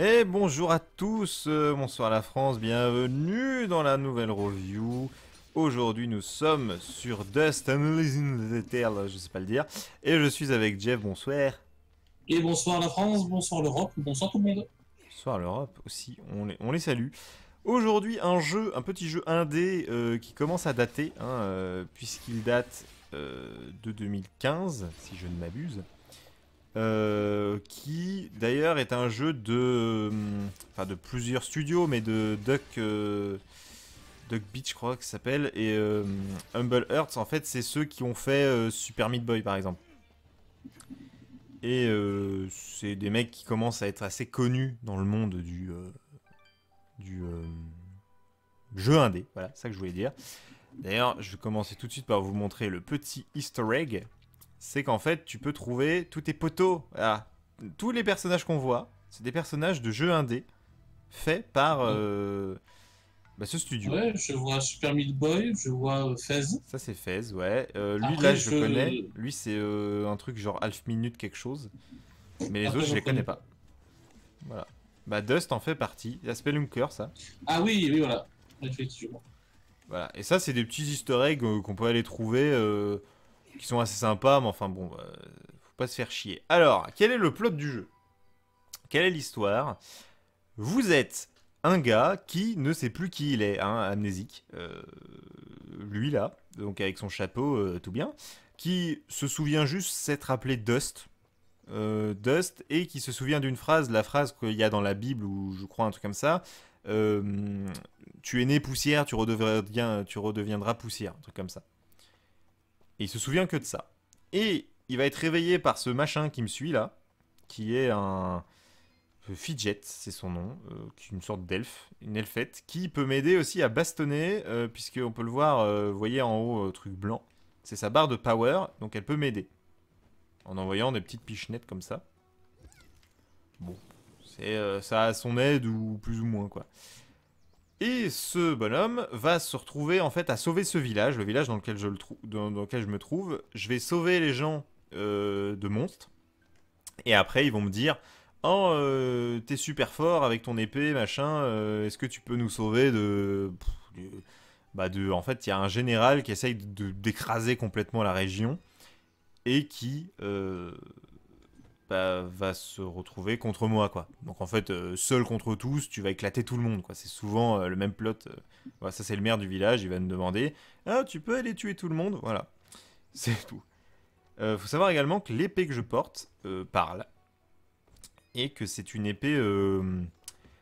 Et bonjour à tous, euh, bonsoir la France, bienvenue dans la nouvelle review. Aujourd'hui nous sommes sur Dust and the Tale, je sais pas le dire. Et je suis avec Jeff, bonsoir. Et bonsoir la France, bonsoir l'Europe, bonsoir tout le monde. Bonsoir l'Europe aussi, on les, on les salue. Aujourd'hui un jeu, un petit jeu indé euh, qui commence à dater, hein, euh, puisqu'il date de 2015, si je ne m'abuse. Euh, qui d'ailleurs est un jeu de, euh, de plusieurs studios, mais de Duck, euh, Duck Beach, je crois que ça s'appelle, et Humble Hearts. En fait, c'est ceux qui ont fait Super Meat Boy, par exemple. Et c'est des mecs qui commencent à être assez connus dans le monde du, du jeu indé. Voilà, ça que je voulais dire. D'ailleurs, je vais commencer tout de suite par vous montrer le petit easter egg c'est qu'en fait, tu peux trouver tous tes poteaux. Ah, tous les personnages qu'on voit, c'est des personnages de jeux indés faits par euh, bah, ce studio. Ouais, je vois Super Meat Boy, je vois euh, Fez. Ça, c'est Fez, ouais. Euh, lui, là, je, connais. Lui, c'est un truc genre half minute quelque chose. Mais les ah, autres, je les connais, pas. Voilà. Bah, Dust en fait partie. Il y a ça. Ah oui, oui, voilà. Effectivement. Voilà. Et ça, c'est des petits easter eggs qu'on peut aller trouver qui sont assez sympas, mais enfin bon, euh, faut pas se faire chier. Alors, quel est le plot du jeu Quelle est l'histoire Vous êtes un gars qui ne sait plus qui il est, hein, amnésique, euh, lui là, donc avec son chapeau, euh, tout bien, qui se souvient juste s'être appelé Dust, Dust, et qui se souvient d'une phrase, la phrase qu'il y a dans la Bible, ou je crois un truc comme ça, tu es né poussière, tu redeviendras, tu redeviendras poussière, un truc comme ça. Et il se souvient que de ça. Et il va être réveillé par ce machin qui me suit là, qui est un euh, Fidget, c'est son nom, euh, qui est une sorte d'elfe, une elfette, qui peut m'aider aussi à bastonner, euh, puisque puisqu'on peut le voir, vous voyez en haut, truc blanc, c'est sa barre de power, donc elle peut m'aider. En envoyant des petites pichenettes comme ça. Bon, c'est ça a son aide ou plus ou moins quoi. Et ce bonhomme va se retrouver en fait à sauver ce village, le village dans lequel je, le lequel je me trouve. Je vais sauver les gens euh, de monstres. Et après, ils vont me dire Oh, euh, t'es super fort avec ton épée, machin. Euh, est-ce que tu peux nous sauver bah, de. En fait, il y a un général qui essaye d'écraser complètement la région et qui va se retrouver contre moi, quoi. Donc en fait, euh, seul contre tous, tu vas éclater tout le monde, quoi. C'est souvent euh, le même plot. Euh, ça, c'est le maire du village, il va me demander Ah, tu peux aller tuer tout le monde Voilà. C'est tout. faut savoir également que l'épée que je porte parle. Et que c'est une épée.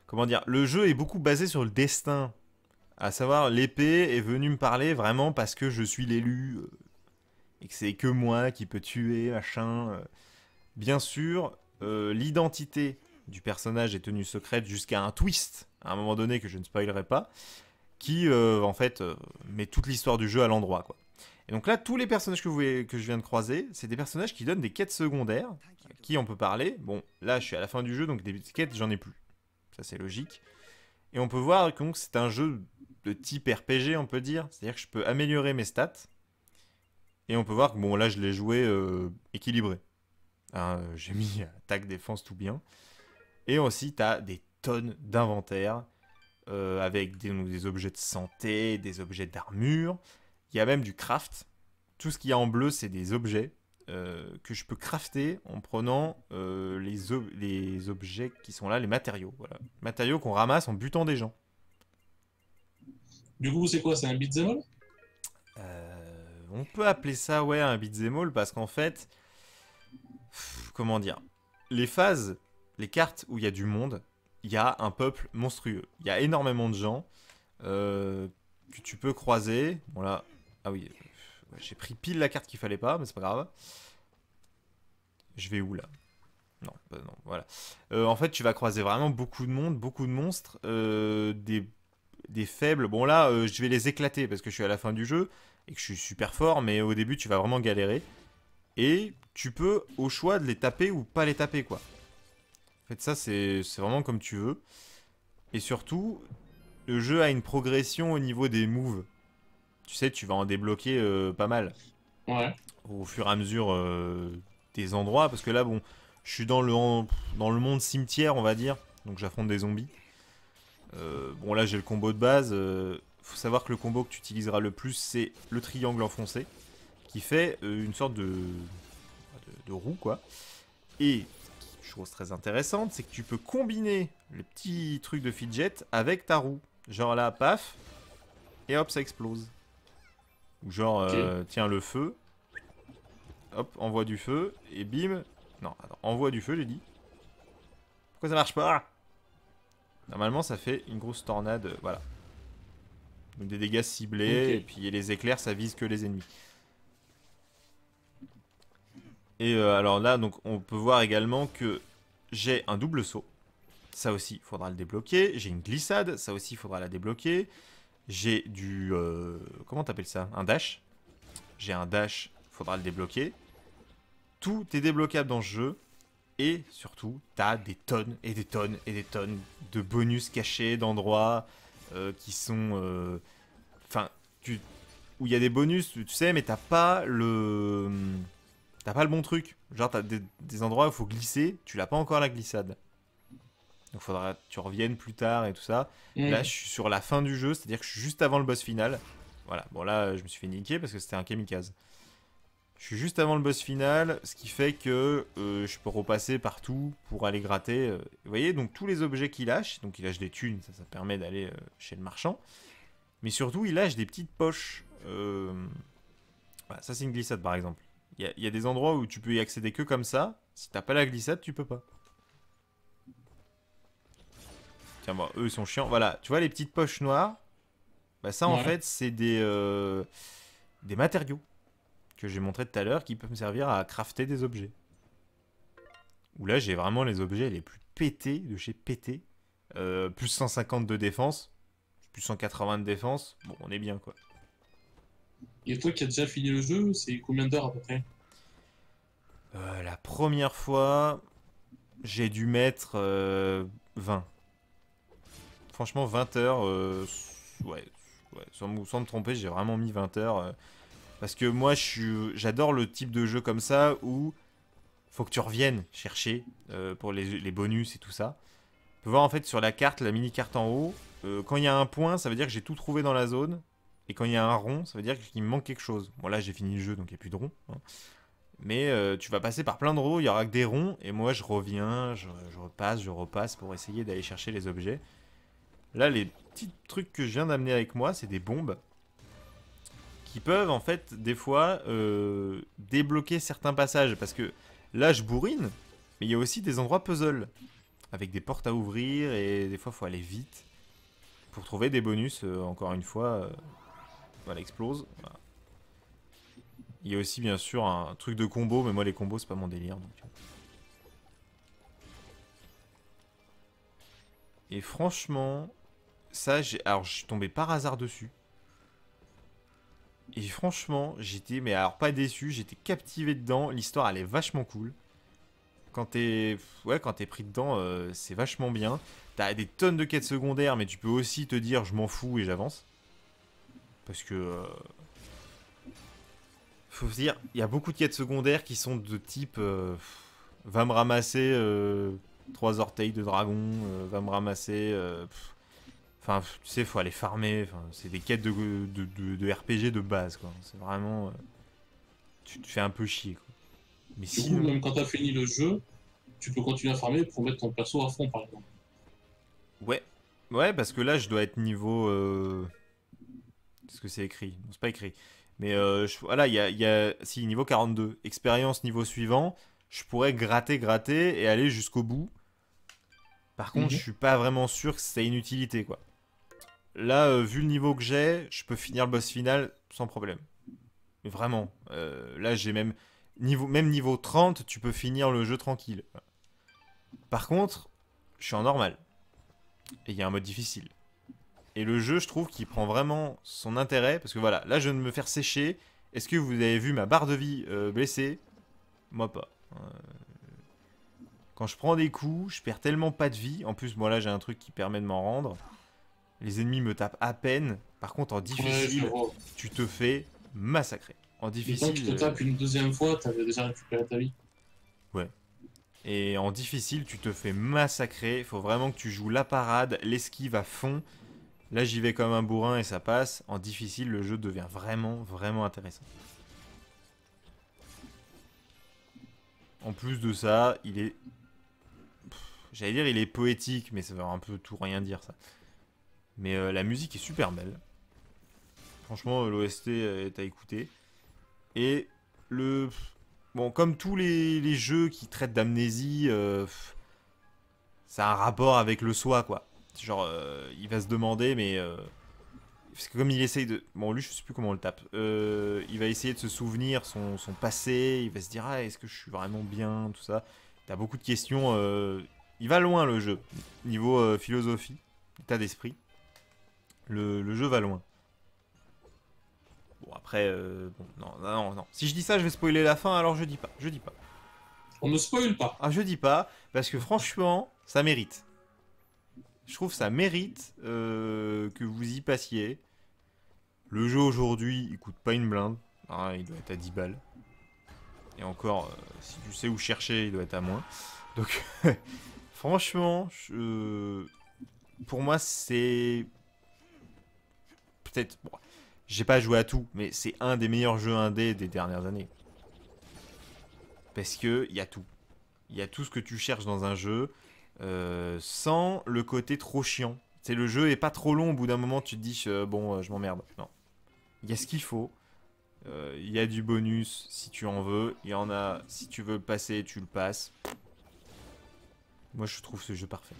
comment dire Le jeu est beaucoup basé sur le destin. À savoir, l'épée est venue me parler vraiment parce que je suis l'élu. et que c'est que moi qui peux tuer, machin. Bien sûr, euh, l'identité du personnage est tenue secrète jusqu'à un twist, à un moment donné que je ne spoilerai pas, qui euh, en fait euh, met toute l'histoire du jeu à l'endroit. quoi. Et donc là, tous les personnages que, vous, que je viens de croiser, c'est des personnages qui donnent des quêtes secondaires, qui on peut parler. Bon, là je suis à la fin du jeu, donc des quêtes j'en ai plus. Ça c'est logique. Et on peut voir que c'est un jeu de type RPG, on peut dire. C'est-à-dire que je peux améliorer mes stats. Et on peut voir que bon là je l'ai joué équilibré. Hein, j'ai mis attaque, euh, défense, tout bien. Et aussi, tu as des tonnes d'inventaire euh, avec des, objets de santé, des objets d'armure. Il y a même du craft. Tout ce qu'il y a en bleu, c'est des objets euh, que je peux crafter en prenant les, les, objets qui sont là, les matériaux. Voilà. Matériaux qu'on ramasse en butant des gens. Du coup, c'est quoi C'est un beat'em On peut appeler ça, ouais, un beat'em parce qu'en fait, comment dire, les phases, les cartes où il y a du monde, il y a un peuple monstrueux. Il y a énormément de gens euh, que tu peux croiser. Bon là, ah oui, j'ai pris pile la carte qu'il fallait pas, mais c'est pas grave. Je vais où là non, bah non, voilà. Euh, en fait, tu vas croiser vraiment beaucoup de monde, beaucoup de monstres, euh, des, faibles. Bon là, je vais les éclater parce que je suis à la fin du jeu et que je suis super fort, mais au début, tu vas vraiment galérer. Et tu peux au choix de les taper ou pas les taper, quoi. En fait, ça, c'est vraiment comme tu veux. Et surtout, le jeu a une progression au niveau des moves. Tu sais, tu vas en débloquer euh, pas mal. Ouais. Au fur et à mesure euh, des endroits. Parce que là, bon, je suis dans le, dans le monde cimetière, on va dire. Donc j'affronte des zombies. Euh, bon, là, j'ai le combo de base. faut savoir que le combo que tu utiliseras le plus, c'est le triangle enfoncé qui fait euh, une sorte de, roue, quoi. Et chose très intéressante, c'est que tu peux combiner le petit truc de fidget avec ta roue. Genre là, paf, et hop, ça explose. Ou genre, euh, tiens le feu, hop, envoie du feu, et bim. Non, envoie du feu, j'ai dit. Pourquoi ça marche pas Normalement, ça fait une grosse tornade, euh, voilà. Donc des dégâts ciblés, et puis les éclairs, ça vise que les ennemis. Et euh, alors là, donc, on peut voir également que j'ai un double saut. Ça aussi, il faudra le débloquer. J'ai une glissade. Ça aussi, il faudra la débloquer. J'ai du... Euh, comment t'appelles ça Un dash. J'ai un dash. faudra le débloquer. Tout est débloquable dans ce jeu. Et surtout, t'as des tonnes et des tonnes et des tonnes de bonus cachés d'endroits euh, qui sont... Enfin, tu... Où il y a des bonus, tu sais, mais t'as pas le... Hum, T'as pas le bon truc. Genre, t'as des, endroits où il faut glisser, tu l'as pas encore la glissade. Donc faudra que tu reviennes plus tard et tout ça. Là, je suis sur la fin du jeu, c'est-à-dire que je suis juste avant le boss final. Voilà, bon là, je me suis fait niquer parce que c'était un kamikaze. Je suis juste avant le boss final, ce qui fait que euh, je peux repasser partout pour aller gratter. Euh, vous voyez, donc tous les objets qu'il lâche, donc il lâche des thunes, ça, permet d'aller euh, chez le marchand. Mais surtout, il lâche des petites poches. Voilà, ça, c'est une glissade par exemple. Il y, a des endroits où tu peux y accéder que comme ça. Si t'as pas la glissade, tu peux pas. Tiens, moi, eux, ils sont chiants. Voilà, tu vois les petites poches noires Bah ça, en fait, c'est des, euh, des matériaux que j'ai montré tout à l'heure qui peuvent me servir à crafter des objets. Où là, j'ai vraiment les objets les plus pétés de chez pété. Euh, plus 150 de défense, plus 180 de défense. Bon, on est bien, quoi. Et toi qui as déjà fini le jeu, c'est combien d'heures à peu près euh, La première fois, j'ai dû mettre 20. Euh, Franchement, 20 heures, euh, ouais, sans, me tromper, j'ai vraiment mis 20 heures. parce que moi, j'adore le type de jeu comme ça où faut que tu reviennes chercher pour les, les, bonus et tout ça. Tu peux voir en fait sur la carte, la mini-carte en haut, quand il y a un point, ça veut dire que j'ai tout trouvé dans la zone. Et quand il y a un rond, ça veut dire qu'il me manque quelque chose. Bon, là, j'ai fini le jeu, donc il n'y a plus de rond. Hein. Mais euh, tu vas passer par plein de ronds, il n'y aura que des ronds. Et moi, je reviens, je, repasse, je repasse pour essayer d'aller chercher les objets. Là, les petits trucs que je viens d'amener avec moi, c'est des bombes. Qui peuvent, en fait, des fois, euh, débloquer certains passages. Parce que là, je bourrine, mais il y a aussi des endroits puzzle. Avec des portes à ouvrir, et des fois, il faut aller vite. Pour trouver des bonus, euh, encore une fois bah, elle explose. Bah. Il y a aussi bien sûr un truc de combo, mais moi les combos c'est pas mon délire. Et franchement, ça, j'ai... alors je suis tombé par hasard dessus. Et franchement, j'étais, mais alors pas déçu, j'étais captivé dedans. L'histoire, elle est vachement cool. Quand t'es, ouais, quand pris dedans, euh, c'est vachement bien. T'as des tonnes de quêtes secondaires, mais tu peux aussi te dire, je m'en fous et j'avance. Parce que... Euh, faut se dire, il y a beaucoup de quêtes secondaires qui sont de type... Euh, va me ramasser euh, trois orteils de dragon, va me ramasser... Enfin, tu sais, faut aller farmer. C'est des quêtes de, RPG de base, quoi. C'est vraiment... tu te fais un peu chier, quoi. Mais si... même quand t'as fini le jeu, tu peux continuer à farmer pour mettre ton perso à fond, par exemple. Ouais, Ouais, parce que là, je dois être niveau. Parce que c'est écrit. c'est pas écrit. Mais euh, voilà, il y a, Si, niveau 42. Expérience niveau suivant. Je pourrais gratter, gratter et aller jusqu'au bout. Par contre, mhm. je suis pas vraiment sûr que c'est une utilité, quoi. Là, euh, vu le niveau que j'ai, je peux finir le boss final sans problème. Mais vraiment. Euh, là, j'ai même. Niveau, même niveau 30, tu peux finir le jeu tranquille. Par contre, je suis en normal. Et il y a un mode difficile. Et le jeu, je trouve qu'il prend vraiment son intérêt. Parce que voilà, là, je viens de me faire sécher. Est-ce que vous avez vu ma barre de vie euh, blessée Moi, pas. Euh, quand je prends des coups, je perds tellement pas de vie. En plus, moi, là, j'ai un truc qui permet de m'en rendre. Les ennemis me tapent à peine. Par contre, en difficile, tu te fais massacrer. En difficile. tu te tapes une deuxième fois, déjà récupéré ta vie. Ouais. Et en difficile, tu te fais massacrer. Faut vraiment que tu joues la parade, l'esquive à fond. Là, j'y vais comme un bourrin et ça passe. En difficile, le jeu devient vraiment, vraiment intéressant. En plus de ça, il est... J'allais dire il est poétique, mais ça veut un peu tout rien dire, ça. Mais euh, la musique est super belle. Franchement, l'OST euh, est à écouter. Et le... Bon, comme tous les, jeux qui traitent d'amnésie, euh, ça a un rapport avec le soi, quoi. Genre, euh, il va se demander, mais. Euh, parce que comme il essaye de. Bon, lui, je sais plus comment on le tape. Euh, il va essayer de se souvenir son, son passé. Il va se dire, ah, est-ce que je suis vraiment bien Tout ça. T'as beaucoup de questions. il va loin, le jeu. Niveau philosophie, état d'esprit. Le, jeu va loin. Bon, après. bon, non, non, non. Si je dis ça, je vais spoiler la fin, alors je dis pas. Je dis pas. On ne spoil pas. Ah, je dis pas, parce que franchement, ça mérite. Je trouve ça mérite euh, que vous y passiez. Le jeu aujourd'hui, il coûte pas une blinde. Ah, il doit être à 10 balles. Et encore, euh, si tu sais où chercher, il doit être à moins. Donc, franchement, je... pour moi, c'est... Peut-être... Bon, J'ai pas joué à tout, mais c'est un des meilleurs jeux indés des dernières années. Parce que il y a tout. Il y a tout ce que tu cherches dans un jeu. Euh, sans le côté trop chiant. C'est le jeu est pas trop long, au bout d'un moment tu te dis euh, bon euh, je m'emmerde. Non. Il y a ce qu'il faut. Il y a du bonus si tu en veux. Il y en a si tu veux passer, tu le passes. Moi je trouve ce jeu parfait.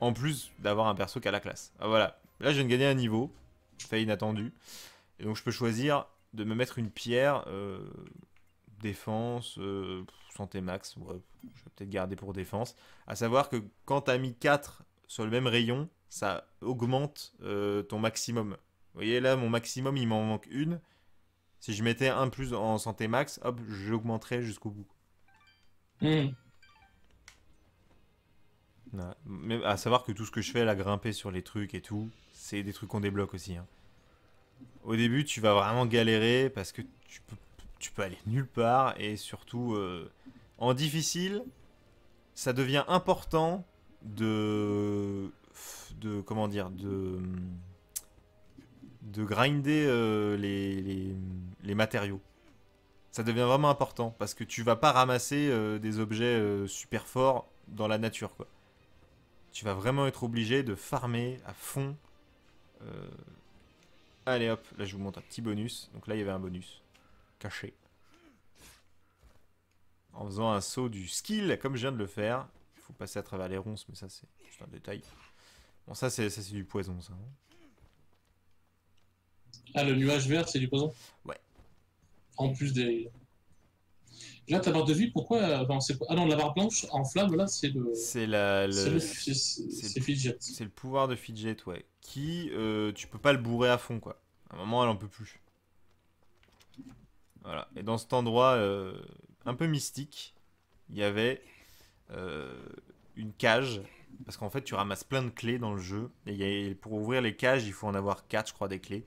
En plus d'avoir un perso qui a la classe. Ah voilà. Là je viens de gagner un niveau. je fais inattendu. Et donc je peux choisir de me mettre une pierre défense, euh, santé max, je vais peut-être garder pour défense. À savoir que quand tu as mis 4 sur le même rayon, ça augmente euh, ton maximum. Vous voyez là, mon maximum, il m'en manque une. Si je mettais un plus en santé max, hop, j'augmenterais jusqu'au bout. Hmm. Mais à savoir que tout ce que je fais, la grimper sur les trucs et tout, c'est des trucs qu'on débloque aussi. Hein. Au début, tu vas vraiment galérer parce que tu peux tu peux aller nulle part et surtout euh, en difficile, ça devient important de de comment dire de de grinder euh, les, matériaux. Ça devient vraiment important parce que tu vas pas ramasser euh, des objets super forts dans la nature quoi. Tu vas vraiment être obligé de farmer à fond. Allez hop, là je vous montre un petit bonus. Donc là il y avait un bonus. En faisant un saut du skill, comme je viens de le faire. Il faut passer à travers les ronces, mais ça c'est juste un détail. Bon, ça c'est du poison, ça. Hein. Ah, le nuage vert, c'est du poison Ouais. En plus des... Là, ta barre de vie, pourquoi Ah non, la barre blanche en flamme, là, c'est le... C'est la... Le... C'est fidget. C'est le pouvoir de fidget, ouais. Qui, euh, tu peux pas le bourrer à fond, quoi. À un moment, elle en peut plus. Et dans cet endroit euh, un peu mystique, il y avait euh, une cage. Parce qu'en fait, tu ramasses plein de clés dans le jeu. Et pour ouvrir les cages, il faut en avoir 4, je crois, des clés.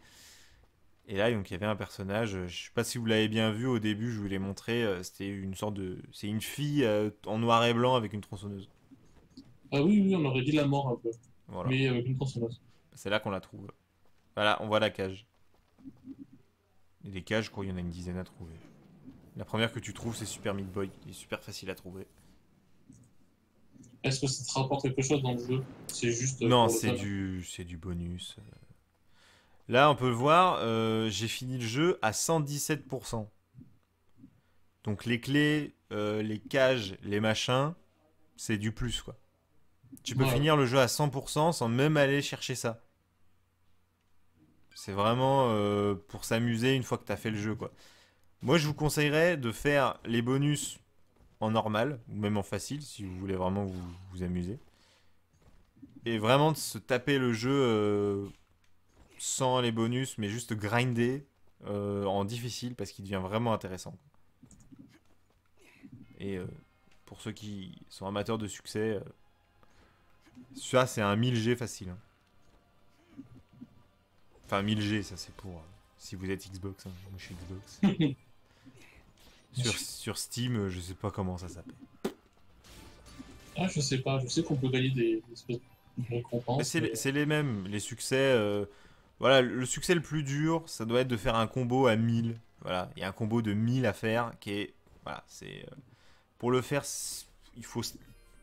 Et là, il y avait un personnage, euh, je ne sais pas si vous l'avez bien vu au début, je vous l'ai montré, c'était une sorte de... C'est une fille en noir et blanc avec une tronçonneuse. Ah oui, oui, on aurait dit la mort un peu. Mais avec une tronçonneuse. C'est là qu'on la trouve. Voilà, on voit la cage. Les des cages, je crois qu'il y en a une dizaine à trouver. La première que tu trouves, c'est Super Meat Boy, il est super facile à trouver. Est-ce que ça te rapporte quelque chose dans le jeu C'est juste. Euh, non, c'est du, c'est du bonus. Euh. Là, on peut le voir, euh, j'ai fini le jeu à 117%. Donc les clés, les cages, les machins, c'est du plus quoi. Tu peux finir le jeu à 100% sans même aller chercher ça. C'est vraiment euh, pour s'amuser une fois que tu as fait le jeu. quoi. Moi, je vous conseillerais de faire les bonus en normal, ou même en facile, si vous voulez vraiment vous, amuser. Et vraiment de se taper le jeu euh, sans les bonus, mais juste grinder euh, en difficile, parce qu'il devient vraiment intéressant. Et pour ceux qui sont amateurs de succès, ça c'est un 1000G facile. Hein. Enfin, 1000G, ça c'est pour. Euh, si vous êtes Xbox, hein. moi je suis Xbox. sur, Steam, euh, je sais pas comment ça s'appelle. Ah, je sais pas, je sais qu'on peut gagner des, récompenses. C'est les mêmes, les succès. Euh, voilà, le succès le plus dur, ça doit être de faire un combo à 1000. Voilà, il y a un combo de 1000 à faire qui est. Voilà, c'est. pour le faire, il faut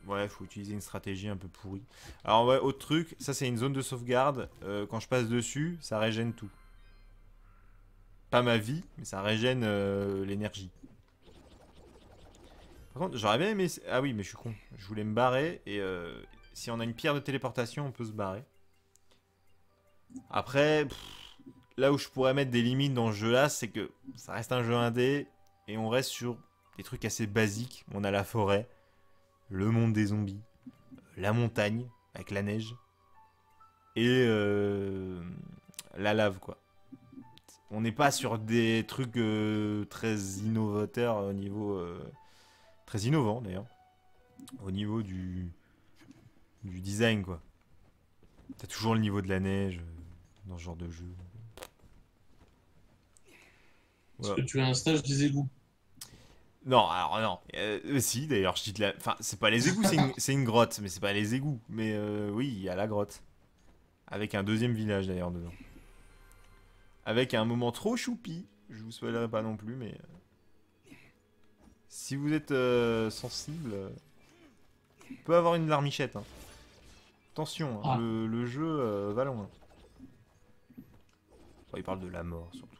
Ouais, faut utiliser une stratégie un peu pourrie. Alors ouais, autre truc, ça c'est une zone de sauvegarde. Euh, quand je passe dessus, ça régène tout. Pas ma vie, mais ça régène euh, l'énergie. Par contre, j'aurais bien aimé... Ah oui, mais je suis con. Je voulais me barrer, et euh, si on a une pierre de téléportation, on peut se barrer. Après, là où je pourrais mettre des limites dans ce jeu-là, c'est que ça reste un jeu indé, et on reste sur des trucs assez basiques. On a la forêt, le monde des zombies, la montagne avec la neige et euh, la lave quoi. On n'est pas sur des trucs euh, très innovateurs au niveau euh, très innovant d'ailleurs au niveau du design quoi. T'as toujours le niveau de la neige dans ce genre de jeu. Est-ce que tu as un stage des égouts. Non, alors non. Euh, si, d'ailleurs, je dis la. Enfin, c'est pas les égouts, c'est une... grotte, mais c'est pas les égouts. Mais euh, oui, il y a la grotte. Avec un deuxième village, d'ailleurs, dedans. Avec un moment trop choupi. Je vous spoilerai pas non plus, mais. Euh, si vous êtes sensible, on peut avoir une larmichette. Hein. Attention, hein, ah. le, jeu va loin. il parle de la mort, surtout.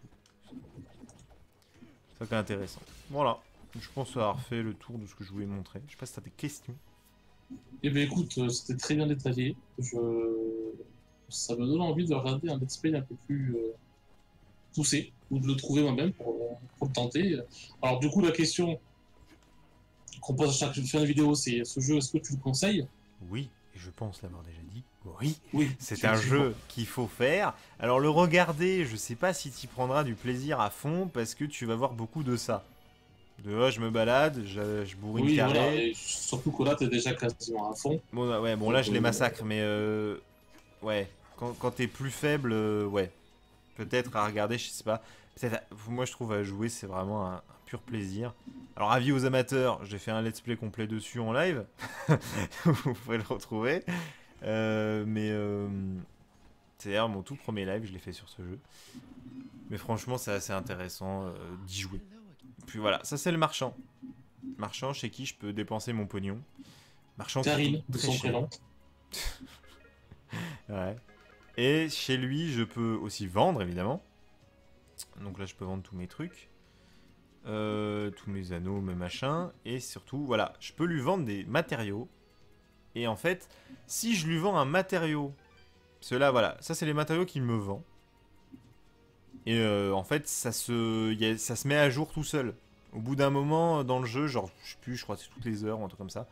Ça, c'est intéressant. Voilà. Je pense avoir fait le tour de ce que je voulais montrer. Je sais pas si as des questions. Eh bien écoute, euh, c'était très bien détaillé. Je... Ça me donne envie de regarder un let's play un peu plus euh, poussé, ou de le trouver moi-même pour, le tenter. Alors du coup, la question qu'on pose à chaque fin de vidéo, c'est ce jeu, est-ce que tu le conseilles Oui, je pense l'avoir déjà dit. Oui, oui c'est un jeu qu'il faut faire. Alors le regarder, je sais pas si tu prendras du plaisir à fond parce que tu vas voir beaucoup de ça. De oh, je me balade, je, je bourrine carré. surtout que là, t'es déjà quasiment à fond. Bon, bah, ouais, bon, là, je les euh, massacre, mais euh, ouais, quand, t'es plus faible, euh, ouais, peut-être à regarder, je sais pas. moi, je trouve à jouer, c'est vraiment un, pur plaisir. Alors, avis aux amateurs, j'ai fait un let's play complet dessus en live. Vous pouvez le retrouver. mais c'est mon tout premier live, je l'ai fait sur ce jeu. Mais franchement, c'est assez intéressant d'y jouer. Puis voilà, ça c'est le marchand. Marchand chez qui je peux dépenser mon pognon. Marchand c'est... ouais. Et chez lui, je peux aussi vendre, évidemment. Donc là, je peux vendre tous mes trucs. Euh, tous mes anneaux, mes machins. Et surtout, voilà, je peux lui vendre des matériaux. Et en fait, si je lui vends un matériau, cela, voilà, ça c'est les matériaux qu'il me vend. Et euh, en fait, ça se, ça se met à jour tout seul. Au bout d'un moment, euh, dans le jeu, genre, je sais plus, je crois que c'est toutes les heures ou un truc comme ça.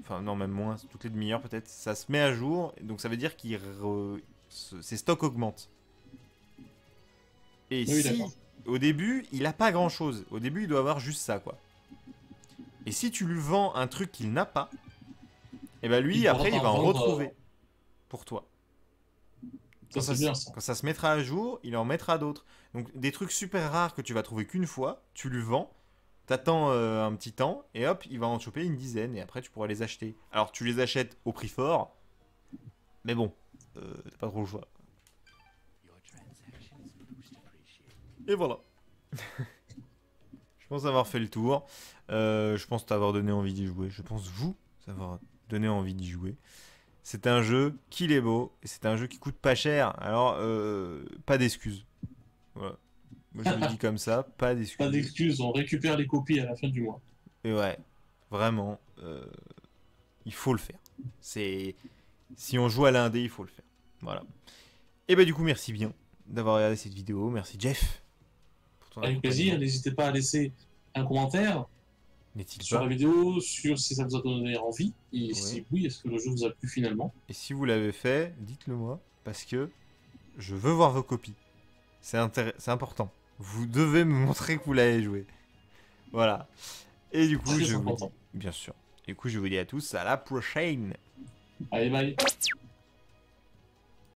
Enfin, non, même moins, toutes les demi-heures peut-être. Ça se met à jour, donc ça veut dire que ses stocks augmentent. Et si, au début, il a pas grand-chose. Au début, il doit avoir juste ça, quoi. Et si tu lui vends un truc qu'il n'a pas, et eh ben lui, après, il va en retrouver. Euh, pour toi quand, ça, se mettra à jour, il en mettra d'autres. Donc des trucs super rares que tu vas trouver qu'une fois, tu lui vends, t'attends euh, un petit temps, et hop, il va en choper une dizaine, et après tu pourras les acheter. Alors tu les achètes au prix fort, mais bon, euh, t'as pas trop le choix. Et voilà. je pense avoir fait le tour. Euh, je pense t'avoir donné envie d'y jouer. Je pense vous avoir donné envie d'y jouer. C'est un jeu qui est beau et c'est un jeu qui coûte pas cher. Alors, euh, pas d'excuses. Voilà. Moi, je le dis comme ça, pas d'excuses. Pas d'excuses, on récupère les copies à la fin du mois. Et ouais, vraiment, euh, il faut le faire. C'est si on joue à l'indé, il faut le faire. Voilà. Et eh bah ben, du coup, merci bien d'avoir regardé cette vidéo. Merci Jeff. Avec plaisir. N'hésitez pas à laisser un commentaire, sur la vidéo, sur si ça vous a donné envie, et si oui, est-ce que le jeu vous a plu finalement Et si vous l'avez fait, dites-le moi, parce que je veux voir vos copies. C'est important. Vous devez me montrer que vous l'avez joué. Voilà. Et du coup, je, vous dis, bien sûr. Du coup, je vous dis à tous à la prochaine. Allez, bye.